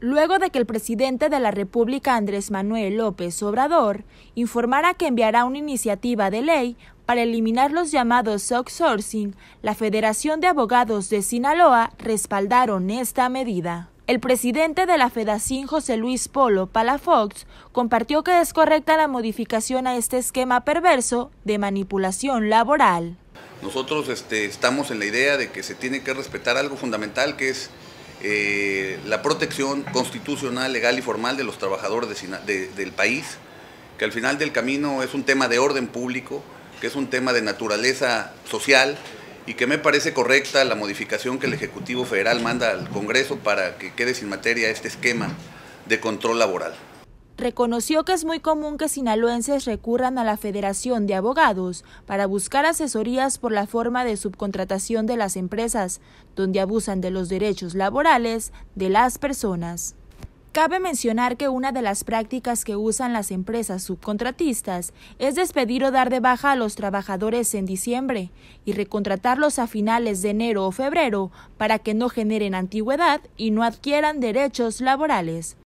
luego de que el presidente de la República Andrés Manuel López Obrador informara que enviará una iniciativa de ley para eliminar los llamados outsourcing, la Federación de Abogados de Sinaloa respaldaron esta medida. El presidente de la Fedacin, José Luis Polo Palafox, compartió que es correcta la modificación a este esquema perverso de manipulación laboral. Nosotros este, estamos en la idea de que se tiene que respetar algo fundamental que es eh, la protección constitucional, legal y formal de los trabajadores del país, que al final del camino es un tema de orden público, que es un tema de naturaleza social y que me parece correcta la modificación que el Ejecutivo Federal manda al Congreso para que quede sin materia este esquema de control laboral reconoció que es muy común que sinaloenses recurran a la Federación de Abogados para buscar asesorías por la forma de subcontratación de las empresas, donde abusan de los derechos laborales de las personas. Cabe mencionar que una de las prácticas que usan las empresas subcontratistas es despedir o dar de baja a los trabajadores en diciembre y recontratarlos a finales de enero o febrero para que no generen antigüedad y no adquieran derechos laborales.